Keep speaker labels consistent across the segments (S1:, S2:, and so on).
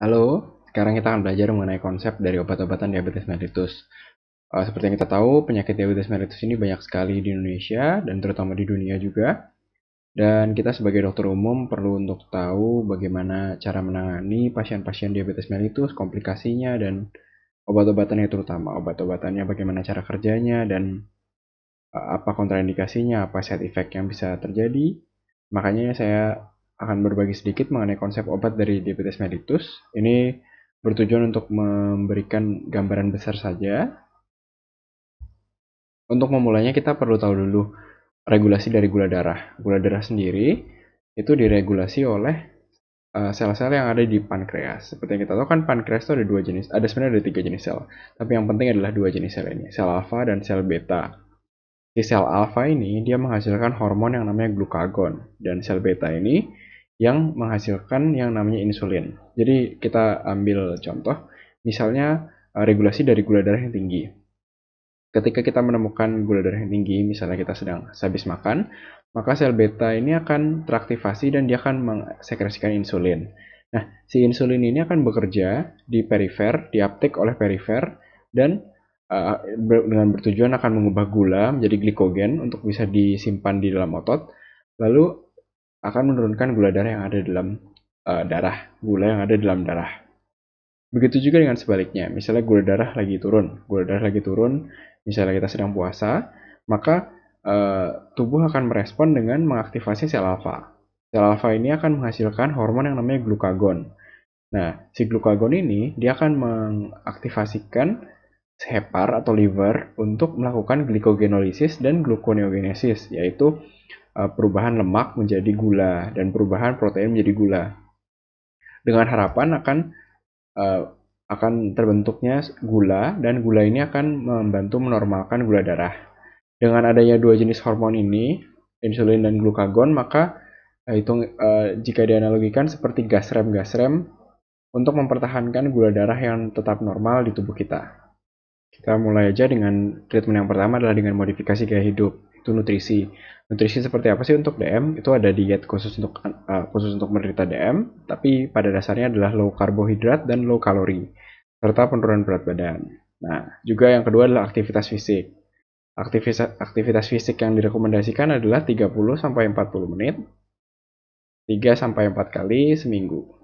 S1: Halo, sekarang kita akan belajar mengenai konsep dari obat-obatan diabetes mellitus. Uh, seperti yang kita tahu, penyakit diabetes mellitus ini banyak sekali di Indonesia dan terutama di dunia juga. Dan kita sebagai dokter umum perlu untuk tahu bagaimana cara menangani pasien-pasien diabetes mellitus, komplikasinya, dan obat-obatannya terutama. Obat-obatannya bagaimana cara kerjanya, dan eh, apa kontraindikasinya, apa side effect yang bisa terjadi. Makanya saya akan berbagi sedikit mengenai konsep obat dari diabetes mellitus. Ini bertujuan untuk memberikan gambaran besar saja. Untuk memulainya kita perlu tahu dulu regulasi dari gula darah. Gula darah sendiri itu diregulasi oleh eh, sel-sel yang ada di pankreas. Seperti yang kita tahu kan pankreas itu ada dua jenis, ada sebenarnya ada tiga jenis sel. Tapi yang penting adalah dua jenis sel ini, sel alfa dan sel beta. Di sel alfa ini dia menghasilkan hormon yang namanya glukagon dan sel beta ini yang menghasilkan yang namanya insulin. Jadi kita ambil contoh, misalnya eh, regulasi dari gula darah yang tinggi. Ketika kita menemukan gula darah yang tinggi, misalnya kita sedang habis makan, maka sel beta ini akan teraktivasi dan dia akan mensekresikan insulin. Nah, si insulin ini akan bekerja di perifer, diaptek oleh perifer, dan uh, dengan bertujuan akan mengubah gula menjadi glikogen untuk bisa disimpan di dalam otot. Lalu akan menurunkan gula darah yang ada dalam uh, darah, gula yang ada dalam darah. Begitu juga dengan sebaliknya, misalnya gula darah lagi turun, gula darah lagi turun, misalnya kita sedang puasa, maka uh, tubuh akan merespon dengan mengaktifasi sel alfa. Sel alfa ini akan menghasilkan hormon yang namanya glukagon. Nah, si glukagon ini dia akan mengaktifasikan hepar atau liver untuk melakukan glikogenolisis dan gluconeogenesis, yaitu Eh, perubahan lemak menjadi gula dan perubahan protein menjadi gula. Dengan harapan akan eh, akan terbentuknya gula dan gula ini akan membantu menormalkan gula darah. Dengan adanya dua jenis hormon ini, insulin dan glukagon, maka eh, hitung jika dianalogikan seperti gas rem gas rem untuk mempertahankan gula darah yang tetap normal di tubuh kita. Kita mulai aja dengan treatment yang pertama adalah dengan modifikasi gaya hidup itu nutrisi nutrisi seperti apa sih untuk DM itu ada diet khusus untuk uh, khusus untuk menderita DM tapi pada dasarnya adalah low karbohidrat dan low kalori serta penurunan berat badan nah juga yang kedua adalah aktivitas fisik aktivitas aktivitas fisik yang direkomendasikan adalah 30 sampai 40 menit 3 sampai 4 kali seminggu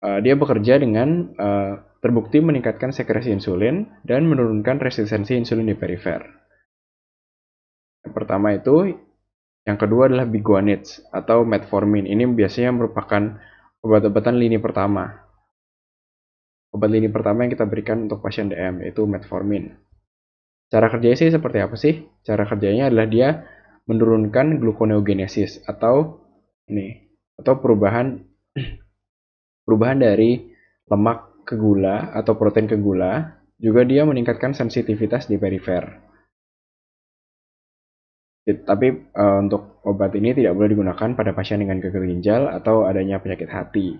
S1: Eh, dia bekerja dengan uh, terbukti meningkatkan sekresi insulin dan menurunkan resistensi insulin di perifer. Yang pertama itu, yang kedua adalah biguanids atau metformin. Ini biasanya merupakan obat-obatan lini pertama. Obat lini pertama yang kita berikan untuk pasien DM yaitu metformin. Cara kerjanya sih seperti apa sih? Cara kerjanya adalah dia menurunkan gluconeogenesis atau ini atau perubahan Perubahan dari lemak ke gula atau protein ke gula juga dia meningkatkan sensitivitas di perifer. Tapi e, untuk obat ini tidak boleh digunakan pada pasien dengan gagal ginjal atau adanya penyakit hati.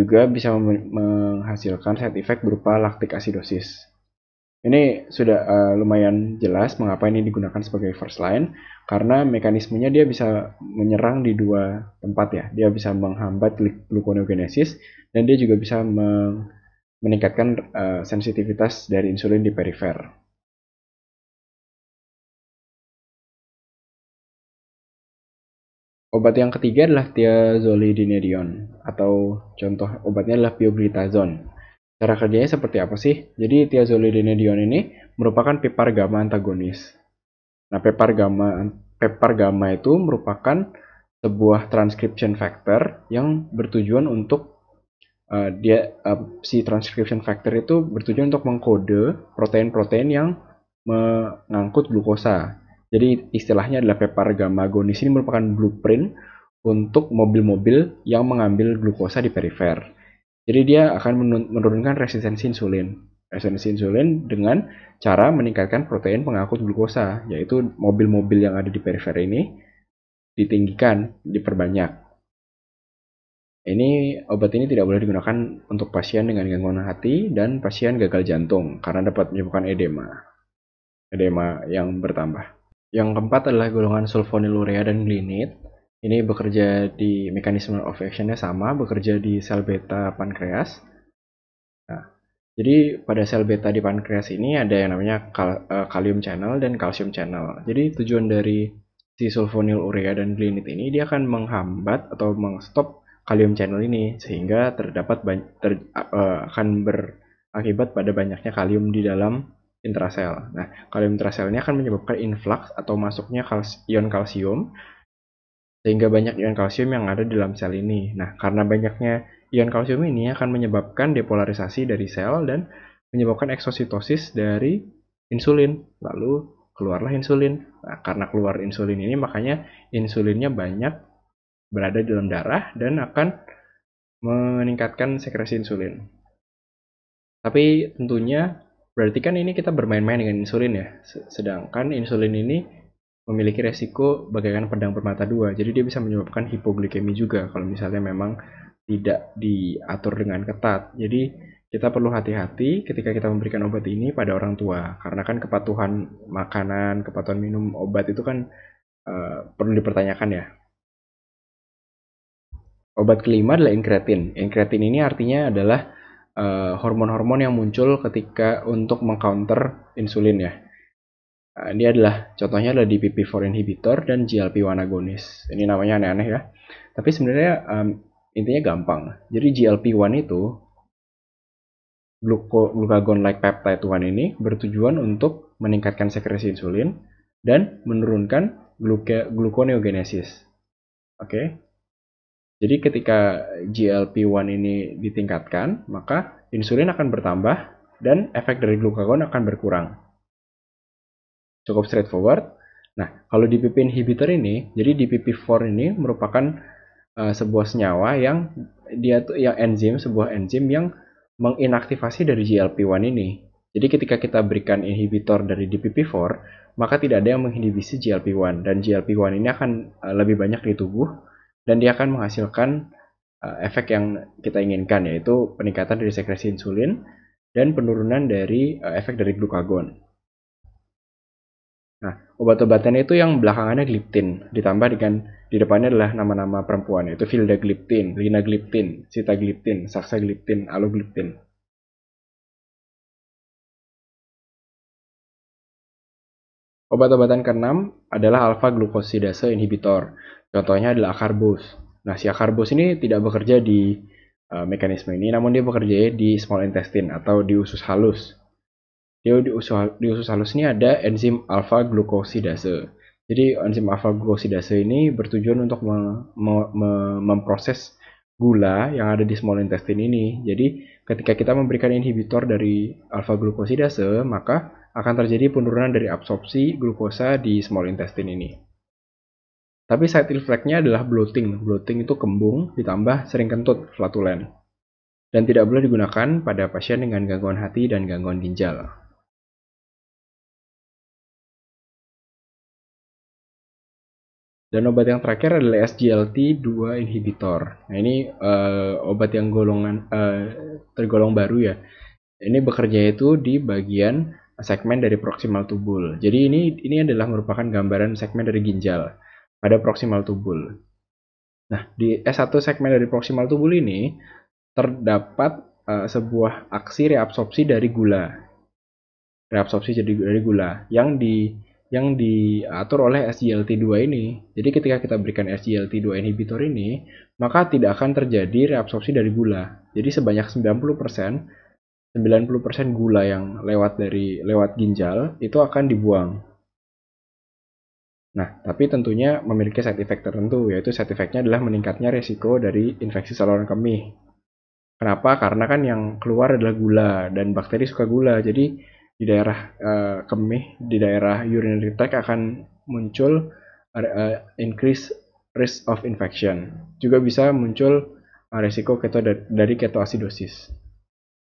S1: Juga bisa menghasilkan side effect berupa laktik asidosis. Ini sudah uh, lumayan jelas mengapa ini digunakan sebagai first line karena mekanismenya dia bisa menyerang di dua tempat ya. Dia bisa menghambat gluconeogenesis dan dia juga bisa meningkatkan uh, sensitivitas dari insulin di perifer. Obat yang ketiga adalah tiazolidinedion atau contoh obatnya adalah pioglitazone. Cara kerjanya seperti apa sih? Jadi tiazolidinedion ini merupakan pepar gamma antagonis. Nah, pepar gamma pepar gamma itu merupakan sebuah transcription factor yang bertujuan untuk uh, dia uh, si transcription factor itu bertujuan untuk mengkode protein-protein yang mengangkut glukosa. Jadi istilahnya adalah pepar gamma agonis ini merupakan blueprint untuk mobil-mobil yang mengambil glukosa di perifer. Jadi dia akan menurunkan resistensi insulin. Resistensi insulin dengan cara meningkatkan protein pengangkut glukosa, yaitu mobil-mobil yang ada di perifer ini ditinggikan, diperbanyak. Ini obat ini tidak boleh digunakan untuk pasien dengan gangguan hati dan pasien gagal jantung karena dapat menyebabkan edema. Edema yang bertambah. Yang keempat adalah golongan sulfonilurea dan glinit. Ini bekerja di mekanisme of actionnya sama, bekerja di sel beta pankreas. Nah, jadi pada sel beta di pankreas ini ada yang namanya kal eh, kalium channel dan kalsium channel. Jadi tujuan dari si sulfonil urea dan glinit ini dia akan menghambat atau mengstop kalium channel ini sehingga terdapat ter uh, akan berakibat pada banyaknya kalium di dalam intrasel. Nah, kalium intrasel ini akan menyebabkan influx atau masuknya kals ion kalsium sehingga banyak ion kalsium yang ada di dalam sel ini. Nah, karena banyaknya ion kalsium ini akan menyebabkan depolarisasi dari sel dan menyebabkan eksositosis dari insulin. Lalu keluarlah insulin. Nah, karena keluar insulin ini makanya insulinnya banyak berada di dalam darah dan akan meningkatkan sekresi insulin. Tapi tentunya berarti kan ini kita bermain-main dengan insulin ya. Sedangkan insulin ini memiliki resiko bagaikan pedang bermata dua. Jadi dia bisa menyebabkan hipoglikemi juga kalau misalnya memang tidak diatur dengan ketat. Jadi kita perlu hati-hati ketika kita memberikan obat ini pada orang tua karena kan kepatuhan makanan, kepatuhan minum obat itu kan uh, perlu dipertanyakan ya. Obat kelima adalah inkretin. Inkretin ini artinya adalah eh, hormon-hormon uh, yang muncul ketika untuk mengcounter insulin ya. Nah, ini adalah contohnya adalah DPP4 inhibitor dan GLP-1 agonis. Ini namanya aneh-aneh ya. Tapi sebenarnya um, intinya gampang. Jadi GLP-1 itu glucagon-like peptide 1 ini bertujuan untuk meningkatkan sekresi insulin dan menurunkan gluconeogenesis. Oke. Okay? Jadi ketika GLP-1 ini ditingkatkan, maka insulin akan bertambah dan efek dari glukagon akan berkurang cukup straightforward. Nah, kalau DPP inhibitor ini, jadi DPP4 ini merupakan uh, sebuah senyawa yang dia tuh yang enzim, sebuah enzim yang menginaktivasi dari GLP-1 ini. Jadi ketika kita berikan inhibitor dari DPP4, maka tidak ada yang menginhibisi GLP-1 dan GLP-1 ini akan eh, lebih banyak di tubuh dan dia akan menghasilkan eh, efek yang kita inginkan yaitu peningkatan dari sekresi insulin dan penurunan dari efek dari glukagon. Nah, obat-obatan itu yang belakangannya gliptin, ditambah dengan di depannya adalah nama-nama perempuan, yaitu Gliptin, Gliptin, Sita Gliptin, Saksa Gliptin, Alu Gliptin. Obat-obatan keenam adalah alfa glukosidase inhibitor. Contohnya adalah akarbus. Nah, si akarbus ini tidak bekerja di uh, mekanisme ini, namun dia bekerja di small intestine atau di usus halus dia di usus, di usus halus ini ada enzim alfa glukosidase. Jadi enzim alfa glukosidase ini bertujuan untuk me, me, me, memproses gula yang ada di small intestine ini. Jadi ketika kita memberikan inhibitor dari alfa glukosidase, maka akan terjadi penurunan dari absorpsi glukosa di small intestine ini. Tapi side effect-nya adalah bloating. Bloating itu kembung ditambah sering kentut, flatulen. Dan tidak boleh digunakan pada pasien dengan gangguan hati dan gangguan ginjal. Dan obat yang terakhir adalah SGLT2 inhibitor. Nah ini uh, obat yang golongan uh, tergolong baru ya. Ini bekerja itu di bagian segmen dari proximal tubul. Jadi ini ini adalah merupakan gambaran segmen dari ginjal pada proximal tubul. Nah di S1 segmen dari proximal tubul ini terdapat uh, sebuah aksi reabsorpsi dari gula. Reabsorpsi jadi dari gula yang di yang diatur oleh SGLT2 ini. Jadi ketika kita berikan SGLT2 inhibitor ini, maka tidak akan terjadi reabsorpsi dari gula. Jadi sebanyak 90% 90% gula yang lewat dari lewat ginjal itu akan dibuang. Nah, tapi tentunya memiliki side effect tertentu, yaitu side effectnya adalah meningkatnya resiko dari infeksi saluran kemih. Kenapa? Karena kan yang keluar adalah gula, dan bakteri suka gula, jadi di daerah uh, kemih, di daerah urinary tract akan muncul uh, increase risk of infection. Juga bisa muncul uh, resiko keto dari ketoasidosis.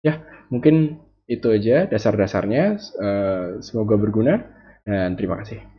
S1: Ya, mungkin itu aja dasar-dasarnya. Uh, semoga berguna dan terima kasih.